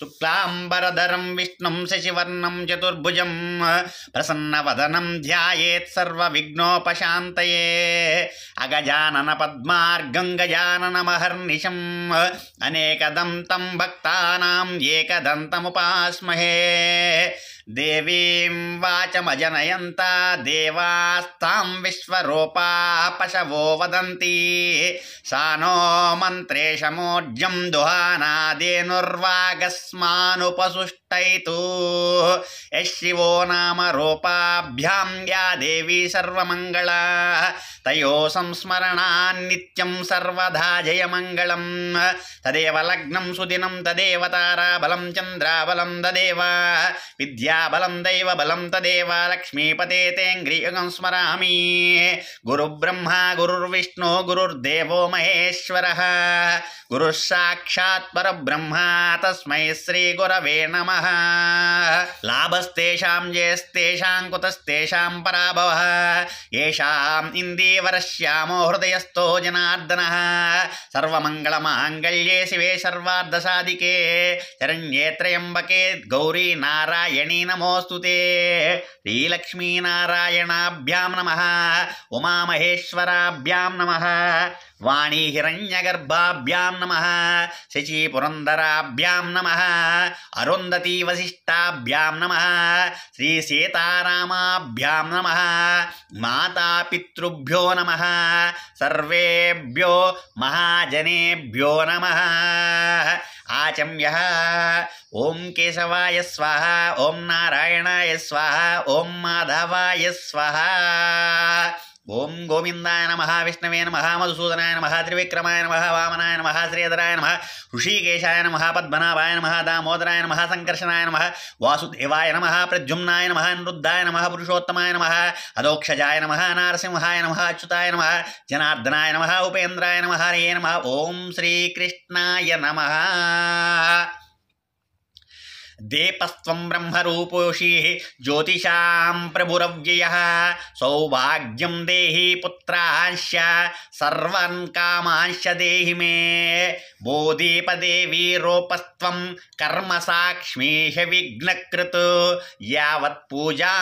शुक्लाम्बरधरं विष्णुं शशिवर्णं चतुर्भुजं प्रसन्नवदनं ध्यायेत् सर्वविघ्नोपशान्तये अगजाननपद्मार्गं गजाननमहर्निशम् अनेकदन्तं भक्तानाम् एकदन्तमुपास्महे దేవీం వాచమజనయంత దేవాస్తాం విశ్వరూపా పశవో వదంతి సానో మంత్రేశమోర్జం దుహానాదేనుర్వాగస్మానుపసుష్టైతు యశివో నామ రూపాభ్యాం యా దేవీ సర్వమంగళ తయో నిత్యం సర్వధా జయమంగళం తదేవ లగ్నం సుదినం తదేవ తారాబలం చంద్రాబలం తదేవ విద్యా బలం దైవ బలం తదేవ లక్ష్మీపతేంగ్రియుగం స్మరామి గురుబ్రహ్మ గురుర్విష్ణు గురుర్దేవో మహేశ్వర గురుసాక్షాత్ పరబ్రహ్మ తస్మై శ్రీ గురవే నమ లాభస్తాం జయస్తేషాం కుతస్తాం పరాభవ ఏషాం ఇందీవరశ్యామో హృదయస్థో జనార్దన సర్వమంగళమాంగళ్యే శివే సర్వార్ధసాదికే చరణ్యేత్రయంబకే గౌరీ నారాయణీ नमोऽस्तु ते श्रीलक्ष्मीनारायणाभ्यां नमः उमामहेश्वराभ्यां नमः वाणी नम अरुंधती शचीपुरन्दराभ्यां नम श्री नमः नम माता पितृभ्यो नम सर्वेभ्यो महाजनेभ्यो नम आचम्य ओं केशवाय स्वाहा ओं नारायणाय स्वाहा ओं माधवाय स्वाहा ओं गोविंदय नम विष्णवे नम मधुसूदनाय नम त्रिविक्रमाय नम वामनाय नम श्रीधराय नम ऋषिकेशा नम पद्मनाभाय नम दामोदराय नम संकर्षनाय नम वासुदेवाय नम प्रद्युमनाय नम अनुद्धाय नम पुरुषोत्तमाय नम अदोक्षजाय नम नारसिंहाय नम अच्युताय नम जनार्दनाय नम उपेन्द्राय नम हरे नम ओं श्रीकृष्णाय नम देपस्व ब्रह्मरूपोषी ज्योतिषां प्रभुरव्ययः सौभाग्यं देहि पुत्रांश सर्वान् कामांश देहि मे बोधीपदेवीरोपस्त्वं कर्मसाक्ष्मीश कर्म साक्ष्मीश विघ्नकृत यूजा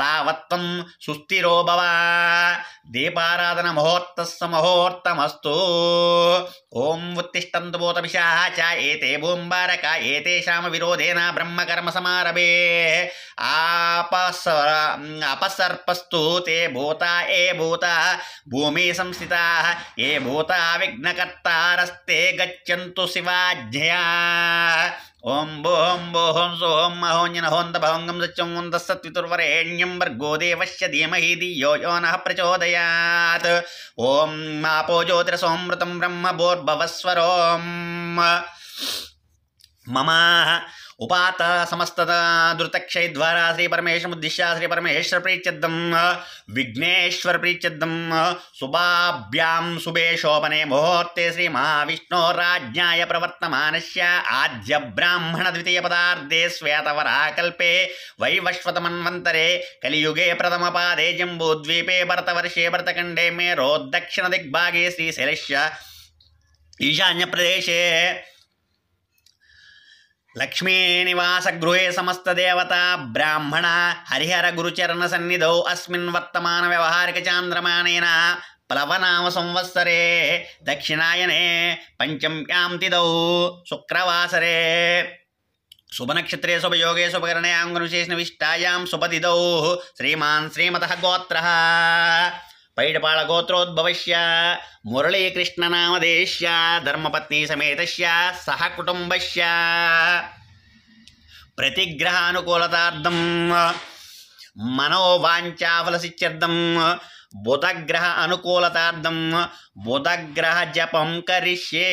तावत् त्वं सुस्थिरो दीपाराधन दीपाराधनमहोत्तस्स महोत्तमस्तु ओं उत्तिषंत भूतमिषाः च एते भूम्बारका एते तेषां विरोधेन ब्रह्मकर्मसमारभे आपस अपसर्पस्तु ते भूता ये भूता भूमि संस्थिताः ये भूता विघ्नकर्तारस्ते गच्छन्तु शिवाज्ञया ओं भो हों भो हों सो हों महोञ्जन होन्द भवङ्गं यो नः प्रचोदयात् ॐ आपो ज्योतिरसोमृत ब्रह्म भोर्भवस्वरोम् ममा उपात समस्तदा द्रुतक्षयद्वारा विघ्नेश्वर श्रीपरमेश्वरप्रीत्यद्धं विघ्नेश्वरप्रीत्यद्धं सुबे शोभने मुहूर्ते श्रीमहाविष्णोराज्ञाय प्रवर्तमानस्य आद्यब्राह्मणद्वितीयपदार्धे श्वेतवराकल्पे वैवश्वतमन्वन्तरे कलियुगे प्रथम प्रथमपादे जम्बूद्वीपे भरतवर्षे मेरो दक्षिण भरतखण्डे मेरोद्दक्षिणदिग्भागे ईशान्य ईशान्यप्रदेशे लक्ष्मीनिवासगृहे समस्तदेवता ब्राह्मण हरिहरगुरुचरणसन्निधौ अस्मिन् वर्तमानव्यवहारिकचान्द्रमानेन प्लवनाम संवत्सरे दक्षिणायने पञ्चम्यां तिदौ शुक्रवासरे శుభనక్షత్రే శుభయోగే శుభకరణే ఆంగునుశేషణ విష్టాయాం శుభదిదౌ శ్రీమాన్ శ్రీమత గోత్ర పైడపాళగోత్రోద్భవశ్య మురళీకృష్ణనామదేశ్య ధర్మపత్ని సమేతశ్య సహ కుటుంబశ్య ప్రతిగ్రహానుకూలతార్థం మనోవాంఛాఫలసిత్యర్థం బుధగ్రహ అనుకూలతార్థం బుధగ్రహ జపం కరిష్యే